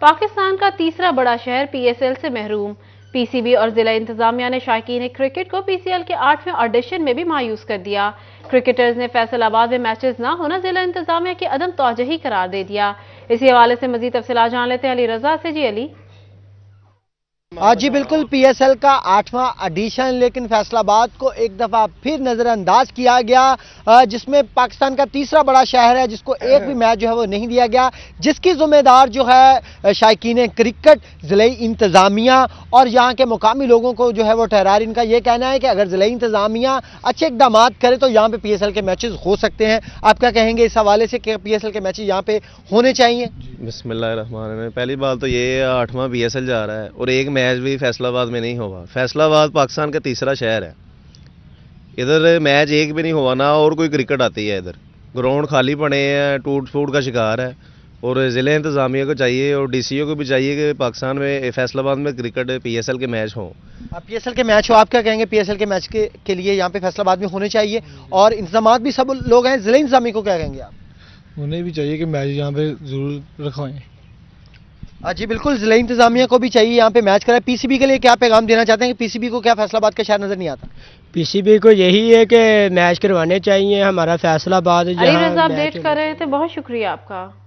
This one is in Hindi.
पाकिस्तान का तीसरा बड़ा शहर पीएसएल से महरूम पीसीबी और जिला इंतजामिया ने शायकीन क्रिकेट को पीसीएल के आठवें ऑडिशन में भी मायूस कर दिया क्रिकेटर्स ने फैसलाबाद में मैचेस ना होना जिला इंतजामिया की अदम तोजही करार दे दिया इसी हवाले से मजीद तफसला जान लेते हैं अली रजा से जी अली आज जी बिल्कुल पीएसएल का आठवां एडिशन लेकिन फैसलाबाद को एक दफ़ा फिर नज़रअंदाज किया गया जिसमें पाकिस्तान का तीसरा बड़ा शहर है जिसको एक भी मैच जो है वो नहीं दिया गया जिसकी जिम्मेदार जो है शायकीन क्रिकेट ज़िले इंतज़ामिया और यहाँ के मुकामी लोगों को जो है वो रही इनका ये कहना है कि अगर ज़िले इंतज़ामिया अच्छे इकदाम करे तो यहाँ पे पी के मैचेज हो सकते हैं आप क्या कहेंगे इस हवाले से पी एस के मैच यहाँ पे होने चाहिए बिसमिल्ल पहली बात तो ये आठवां पी जा रहा है और एक मैच मैच भी फैसलाबाद में नहीं होगा फैसलाबाद पाकिस्तान का तीसरा शहर है इधर मैच एक भी नहीं हुआ ना और कोई क्रिकेट आती है इधर ग्राउंड खाली पड़े हैं टूट फूट का शिकार है और ज़िले इंतजामिया को चाहिए और डीसीओ को भी चाहिए कि पाकिस्तान में फैसलाबाद में क्रिकेट पीएसएल के मैच हों पीएसएल के मैच हो आप क्या कहेंगे पीएसएल के मैच के, के लिए यहाँ पे फैसलाबाद में होने चाहिए और इंतजाम भी सब लोग हैं ज़िले इंतजामिया को क्या कहेंगे आप उन्हें भी चाहिए कि मैच यहाँ पे ज़रूर रखवाएँ हाँ जी बिल्कुल जिला इंतजामिया को भी चाहिए यहाँ पे मैच कराए पीसीबी के लिए क्या पैगाम देना चाहते हैं कि पीसीबी को क्या फैसलाबाद का शायद नजर नहीं आता पीसीबी को यही है कि मैच करवाने चाहिए हमारा फैसलाबाद अली अपडेट कर रहे थे बहुत शुक्रिया आपका